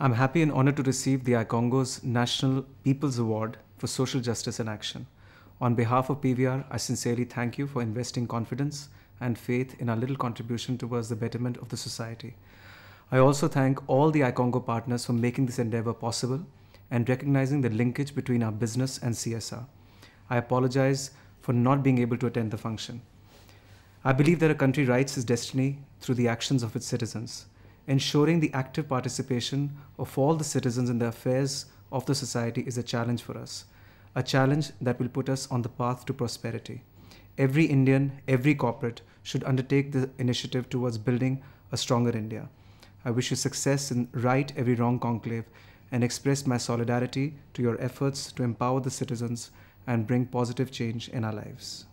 I'm happy and honored to receive the Icongo's National People's Award for Social Justice in Action. On behalf of PVR, I sincerely thank you for investing confidence and faith in our little contribution towards the betterment of the society. I also thank all the Icongo partners for making this endeavor possible and recognizing the linkage between our business and CSR. I apologize for not being able to attend the function. I believe that a country writes its destiny through the actions of its citizens ensuring the active participation of all the citizens in the affairs of the society is a challenge for us, a challenge that will put us on the path to prosperity. Every Indian, every corporate should undertake the initiative towards building a stronger India. I wish you success in Right Every Wrong Conclave and express my solidarity to your efforts to empower the citizens and bring positive change in our lives.